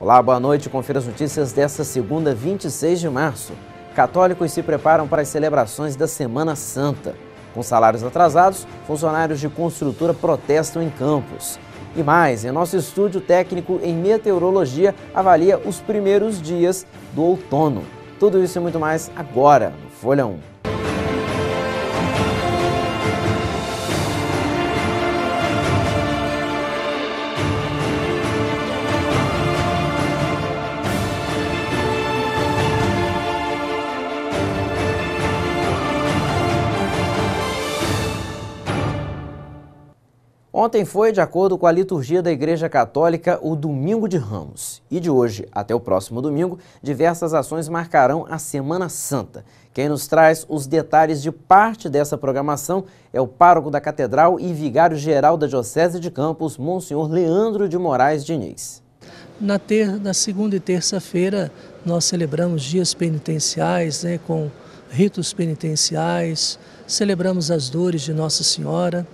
Olá, boa noite. Confira as notícias desta segunda, 26 de março. Católicos se preparam para as celebrações da Semana Santa. Com salários atrasados, funcionários de construtora protestam em campos. E mais, em nosso estúdio técnico em meteorologia avalia os primeiros dias do outono. Tudo isso e muito mais agora no Folha 1. Ontem foi, de acordo com a liturgia da Igreja Católica, o Domingo de Ramos. E de hoje até o próximo domingo, diversas ações marcarão a Semana Santa. Quem nos traz os detalhes de parte dessa programação é o pároco da Catedral e vigário-geral da Diocese de Campos, Monsenhor Leandro de Moraes Diniz. Na, ter, na segunda e terça-feira, nós celebramos dias penitenciais, né, com ritos penitenciais, celebramos as dores de Nossa Senhora.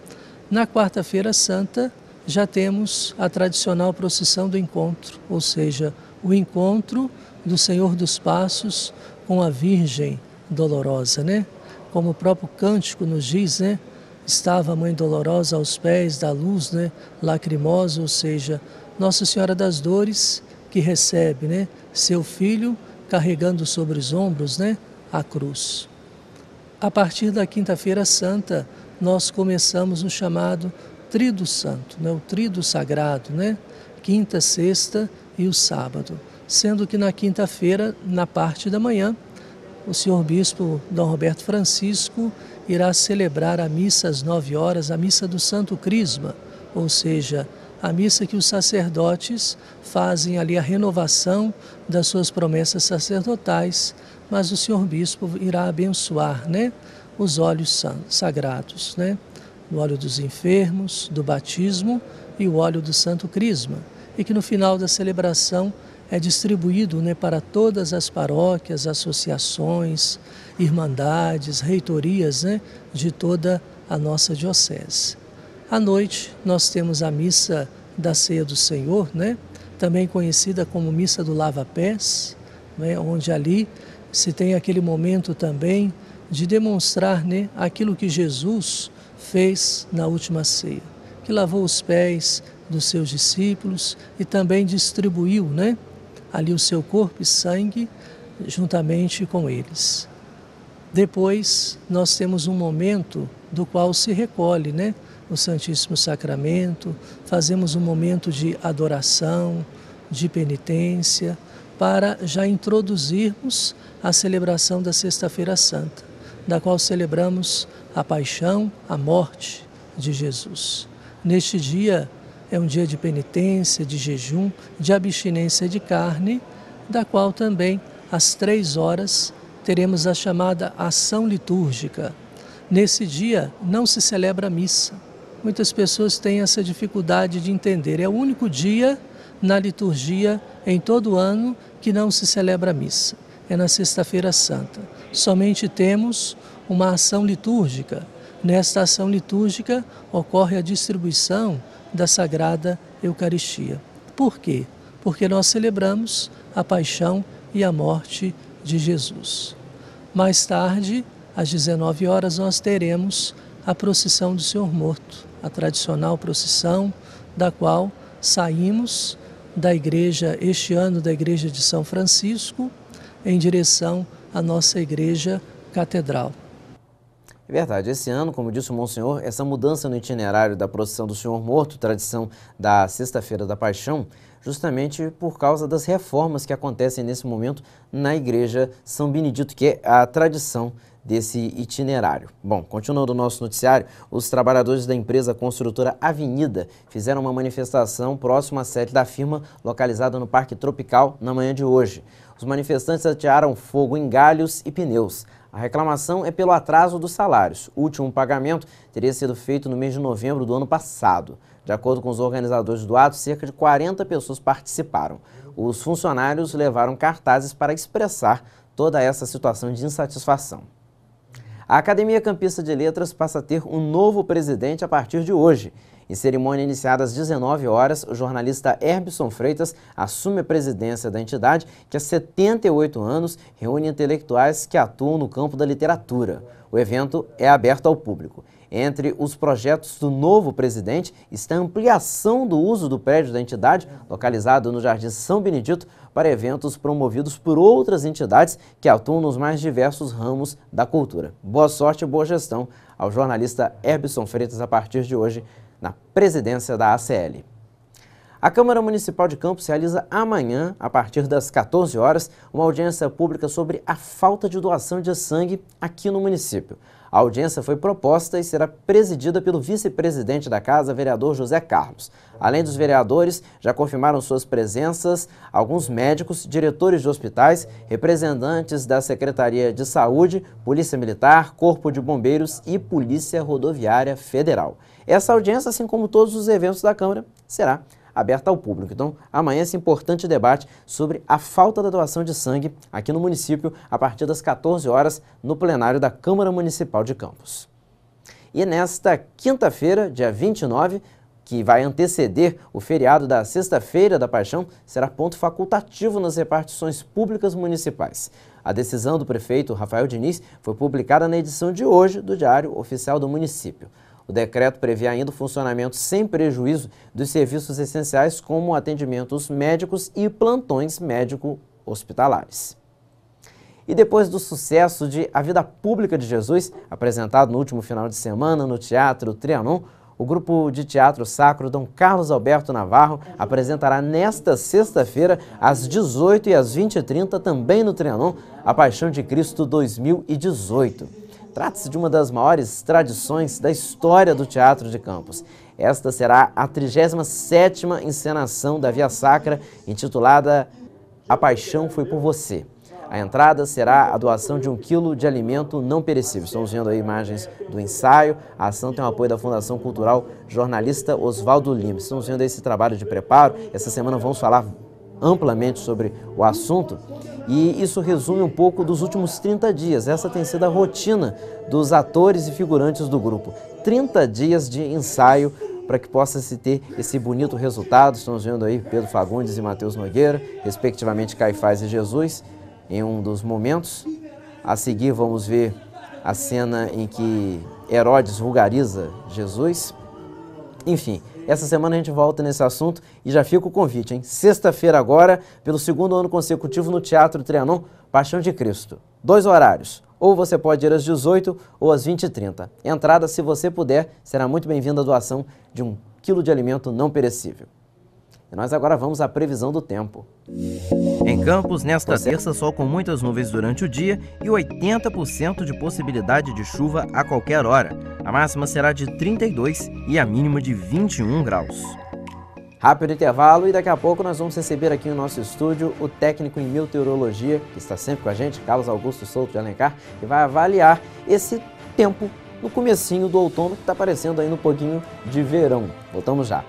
Na quarta-feira santa, já temos a tradicional procissão do encontro, ou seja, o encontro do Senhor dos Passos com a Virgem Dolorosa, né? Como o próprio cântico nos diz, né? Estava a Mãe Dolorosa aos pés da luz, né? Lacrimosa, ou seja, Nossa Senhora das Dores que recebe, né? Seu filho carregando sobre os ombros, né? A cruz. A partir da Quinta-feira Santa, nós começamos o chamado Trido Santo, né? o Trido Sagrado, né? quinta, sexta e o sábado. Sendo que na quinta-feira, na parte da manhã, o senhor bispo Dom Roberto Francisco irá celebrar a missa às nove horas, a missa do Santo Crisma, ou seja, a missa que os sacerdotes fazem ali a renovação das suas promessas sacerdotais, mas o senhor bispo irá abençoar, né, os óleos sagrados, né, o óleo dos enfermos, do batismo e o óleo do Santo Crisma, e que no final da celebração é distribuído né, para todas as paróquias, associações, irmandades, reitorias né, de toda a nossa diocese. À noite, nós temos a missa da Ceia do Senhor, né? também conhecida como Missa do Lava-Pés, né? onde ali se tem aquele momento também de demonstrar né, aquilo que Jesus fez na última ceia, que lavou os pés dos seus discípulos e também distribuiu né, ali o seu corpo e sangue juntamente com eles. Depois nós temos um momento do qual se recolhe, né? no Santíssimo Sacramento, fazemos um momento de adoração, de penitência, para já introduzirmos a celebração da Sexta-feira Santa, da qual celebramos a paixão, a morte de Jesus. Neste dia é um dia de penitência, de jejum, de abstinência de carne, da qual também às três horas teremos a chamada ação litúrgica. Nesse dia não se celebra missa muitas pessoas têm essa dificuldade de entender. É o único dia na liturgia em todo o ano que não se celebra a missa. É na Sexta-feira Santa. Somente temos uma ação litúrgica. Nesta ação litúrgica ocorre a distribuição da Sagrada Eucaristia. Por quê? Porque nós celebramos a paixão e a morte de Jesus. Mais tarde, às 19 horas, nós teremos a procissão do Senhor Morto a tradicional procissão, da qual saímos da igreja, este ano da igreja de São Francisco, em direção à nossa igreja catedral. É verdade. Esse ano, como disse o Monsenhor, essa mudança no itinerário da procissão do Senhor Morto, tradição da Sexta-feira da Paixão, justamente por causa das reformas que acontecem nesse momento na Igreja São Benedito, que é a tradição desse itinerário. Bom, continuando o nosso noticiário, os trabalhadores da empresa construtora Avenida fizeram uma manifestação próxima à sede da firma, localizada no Parque Tropical, na manhã de hoje. Os manifestantes atearam fogo em galhos e pneus. A reclamação é pelo atraso dos salários. O último pagamento teria sido feito no mês de novembro do ano passado. De acordo com os organizadores do ato, cerca de 40 pessoas participaram. Os funcionários levaram cartazes para expressar toda essa situação de insatisfação. A Academia Campista de Letras passa a ter um novo presidente a partir de hoje. Em cerimônia iniciada às 19 horas, o jornalista Herbson Freitas assume a presidência da entidade, que há 78 anos reúne intelectuais que atuam no campo da literatura. O evento é aberto ao público. Entre os projetos do novo presidente está a ampliação do uso do prédio da entidade, localizado no Jardim São Benedito, para eventos promovidos por outras entidades que atuam nos mais diversos ramos da cultura. Boa sorte e boa gestão ao jornalista Herbson Freitas a partir de hoje, na presidência da ACL. A Câmara Municipal de Campos realiza amanhã, a partir das 14 horas, uma audiência pública sobre a falta de doação de sangue aqui no município. A audiência foi proposta e será presidida pelo vice-presidente da Casa, vereador José Carlos. Além dos vereadores, já confirmaram suas presenças alguns médicos, diretores de hospitais, representantes da Secretaria de Saúde, Polícia Militar, Corpo de Bombeiros e Polícia Rodoviária Federal. Essa audiência, assim como todos os eventos da Câmara, será aberta ao público. Então, amanhã esse importante debate sobre a falta da doação de sangue aqui no município, a partir das 14 horas, no plenário da Câmara Municipal de Campos. E é nesta quinta-feira, dia 29, que vai anteceder o feriado da Sexta-feira da Paixão, será ponto facultativo nas repartições públicas municipais. A decisão do prefeito Rafael Diniz foi publicada na edição de hoje do Diário Oficial do Município. O decreto prevê ainda o funcionamento sem prejuízo dos serviços essenciais como atendimentos médicos e plantões médico-hospitalares. E depois do sucesso de A Vida Pública de Jesus, apresentado no último final de semana no Teatro Trianon, o grupo de teatro sacro Dom Carlos Alberto Navarro apresentará nesta sexta-feira, às 18 e às 20h30, também no Trianon, A Paixão de Cristo 2018. Trata-se de uma das maiores tradições da história do teatro de Campos. Esta será a 37ª encenação da Via Sacra, intitulada A Paixão Foi Por Você. A entrada será a doação de um quilo de alimento não perecível. Estamos vendo aí imagens do ensaio. A ação tem o apoio da Fundação Cultural Jornalista Oswaldo Lima. Estamos vendo esse trabalho de preparo. Essa semana vamos falar amplamente sobre o assunto. E isso resume um pouco dos últimos 30 dias. Essa tem sido a rotina dos atores e figurantes do grupo. 30 dias de ensaio para que possa se ter esse bonito resultado. Estamos vendo aí Pedro Fagundes e Matheus Nogueira, respectivamente Caifás e Jesus, em um dos momentos. A seguir vamos ver a cena em que Herodes vulgariza Jesus. Enfim, essa semana a gente volta nesse assunto e já fica o convite, hein? Sexta-feira agora, pelo segundo ano consecutivo no Teatro Trianon, Paixão de Cristo. Dois horários. Ou você pode ir às 18 ou às 20h30. Entrada, se você puder, será muito bem-vinda a doação de um quilo de alimento não perecível. E nós agora vamos à previsão do tempo. Música em Campos, nesta terça, sol com muitas nuvens durante o dia e 80% de possibilidade de chuva a qualquer hora. A máxima será de 32 e a mínima de 21 graus. Rápido intervalo e daqui a pouco nós vamos receber aqui no nosso estúdio o técnico em meteorologia, que está sempre com a gente, Carlos Augusto Souto de Alencar, que vai avaliar esse tempo no comecinho do outono que está aparecendo aí um pouquinho de verão. Voltamos já.